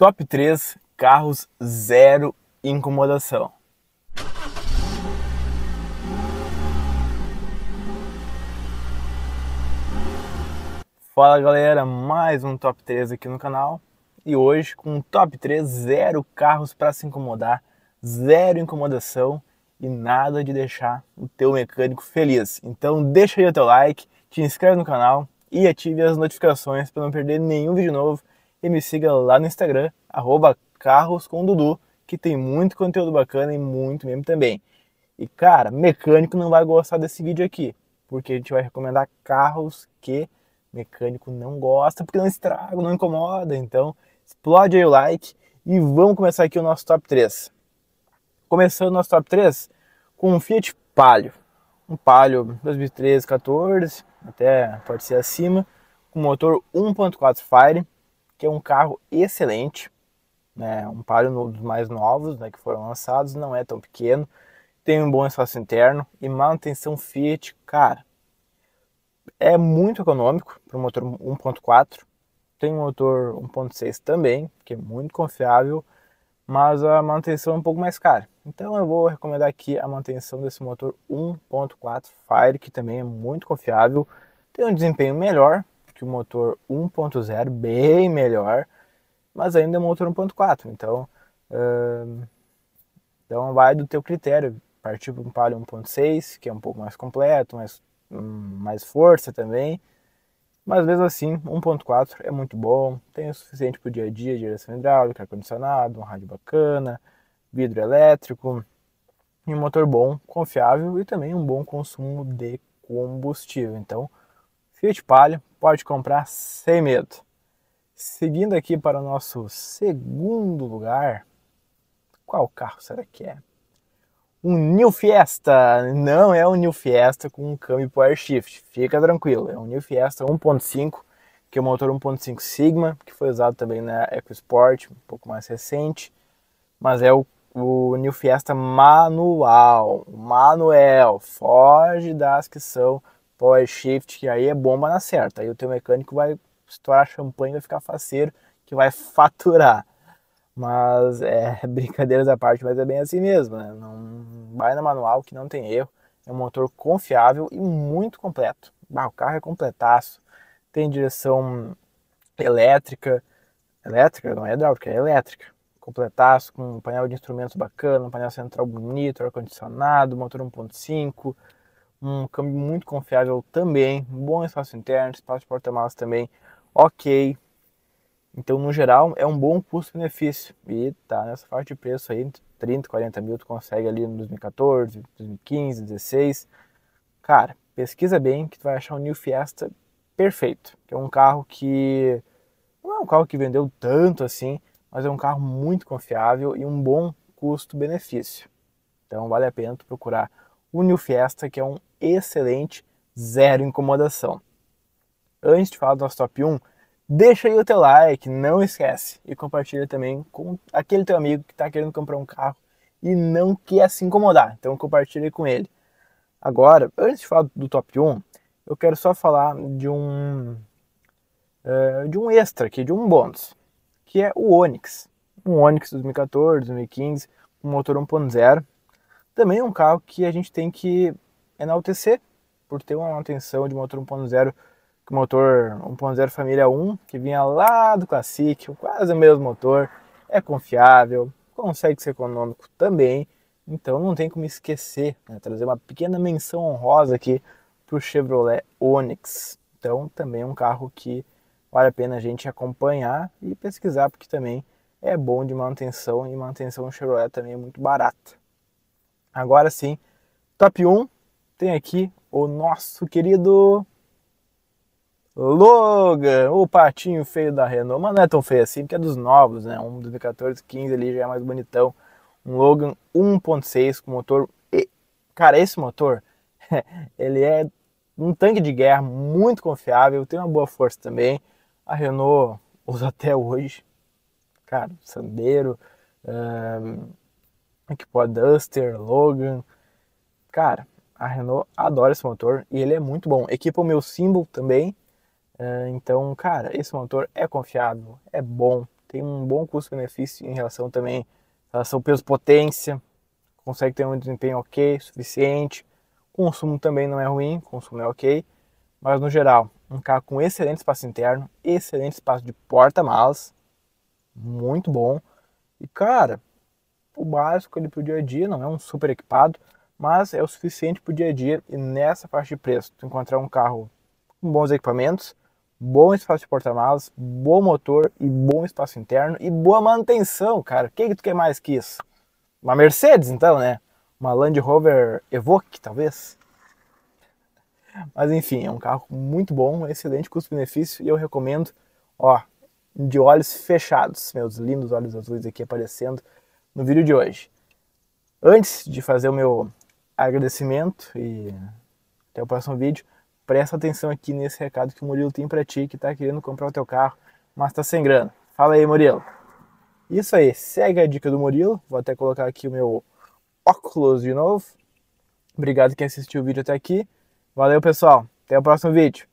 Top 3 carros zero incomodação. Fala galera, mais um top 3 aqui no canal e hoje com um top 3 zero carros para se incomodar, zero incomodação e nada de deixar o teu mecânico feliz. Então deixa aí o teu like, te inscreve no canal e ative as notificações para não perder nenhum vídeo novo e me siga lá no Instagram, arroba carroscomdudu, que tem muito conteúdo bacana e muito meme também. E cara, mecânico não vai gostar desse vídeo aqui, porque a gente vai recomendar carros que mecânico não gosta, porque não estraga, não incomoda. Então, explode aí o like e vamos começar aqui o nosso top 3. Começando o nosso top 3 com um Fiat Palio. Um Palio 2013, 14, até pode ser acima, com motor 1.4 Fire, que é um carro excelente, né? Um Palio no, dos mais novos, né, que foram lançados, não é tão pequeno, tem um bom espaço interno e manutenção Fiat, cara, é muito econômico para o motor 1.4, tem um motor 1.6 também, que é muito confiável, mas a manutenção é um pouco mais cara. Então eu vou recomendar aqui a manutenção desse motor 1.4 Fire, que também é muito confiável, tem um desempenho melhor, que o motor 1.0, bem melhor, mas ainda é um motor 1.4. Então, uh, então vai do teu critério. Partir para um Palio 1.6, que é um pouco mais completo, mais, um, mais força também. Mas mesmo assim, 1.4 é muito bom, tem o suficiente para o dia a dia, direção hidráulica, ar-condicionado, um rádio bacana, vidro elétrico, e um motor bom, confiável e também um bom consumo de combustível. Então, Fiat Palio, pode comprar sem medo. Seguindo aqui para o nosso segundo lugar, qual carro será que é? Um New Fiesta, não é um New Fiesta com um câmbio Power Shift, fica tranquilo, é um New Fiesta 1.5, que é o motor 1.5 Sigma, que foi usado também na EcoSport, um pouco mais recente, mas é o o New Fiesta manual, Manuel, foge das que são power shift, que aí é bomba na certa. Aí o teu mecânico vai estourar champanhe, vai ficar faceiro, que vai faturar. Mas é brincadeiras à parte, mas é bem assim mesmo, né? Não vai na manual que não tem erro. É um motor confiável e muito completo. Ah, o carro é completaço. Tem direção elétrica, elétrica, não é hidráulica, é elétrica. Completaço com um painel de instrumentos bacana, um painel central bonito, ar-condicionado, motor 1.5, um câmbio muito confiável também, bom espaço interno, espaço de porta-malas também, ok. Então, no geral, é um bom custo-benefício. E tá nessa faixa de preço aí, 30, 40 mil, tu consegue ali no 2014, 2015, 2016. Cara, pesquisa bem que tu vai achar um New Fiesta perfeito. Que é um carro que não é um carro que vendeu tanto assim, mas é um carro muito confiável e um bom custo-benefício. Então, vale a pena tu procurar o New Fiesta, que é um excelente zero incomodação. Antes de falar do nosso top 1, deixa aí o teu like, não esquece, e compartilha também com aquele teu amigo que está querendo comprar um carro e não quer se incomodar, então compartilha com ele. Agora, antes de falar do top 1, eu quero só falar de um eh, de um extra aqui, de um bônus, que é o Onix. Um Onix 2014, 2015, com motor 1.0, também é um carro que a gente tem que enaltecer, por ter uma manutenção de motor 1.0, motor 1.0 família 1, que vinha lá do Classic, quase o mesmo motor, é confiável, consegue ser econômico também, então não tem como esquecer, né? trazer uma pequena menção honrosa aqui para o Chevrolet Onix. Então também é um carro que vale a pena a gente acompanhar e pesquisar, porque também é bom de manutenção e manutenção no Chevrolet também é muito barata. Agora sim, top 1 tem aqui o nosso querido Logan, o patinho feio da Renault, mas não é tão feio assim, porque é dos novos, né? Um 2014, 15 ali já é mais bonitão. Um Logan 1.6 com motor. E, cara, esse motor, ele é um tanque de guerra muito confiável, tem uma boa força também. A Renault usa até hoje, cara, Sandero. Tipo a Duster, Logan. Cara, a Renault adora esse motor e ele é muito bom. Equipa o meu símbolo também. É, então, cara, esse motor é confiável, é bom, tem um bom custo-benefício em relação também a relação peso-potência, consegue ter um desempenho ok, suficiente. Consumo também não é ruim, consumo é ok, mas no geral, um carro com excelente espaço interno, excelente espaço de porta-malas, muito bom. E cara, o básico ali para o dia a dia, não é um super equipado, mas é o suficiente para o dia a dia e nessa faixa de preço, tu encontrar um carro com bons equipamentos, bom espaço de porta-malas, bom motor e bom espaço interno e boa manutenção, cara. O que, que tu quer mais que isso? Uma Mercedes, então, né? Uma Land Rover Evoque, talvez? Mas enfim, é um carro muito bom, excelente custo-benefício e eu recomendo, ó, de olhos fechados, meus lindos olhos azuis aqui aparecendo no vídeo de hoje. Antes de fazer o meu agradecimento e até o próximo vídeo, presta atenção aqui nesse recado que o Murilo tem para ti que está querendo comprar o teu carro, mas está sem grana. Fala aí, Murilo. Isso aí, segue a dica do Murilo. Vou até colocar aqui o meu óculos de novo. Obrigado quem assistiu o vídeo até aqui. Valeu, pessoal. Até o próximo vídeo.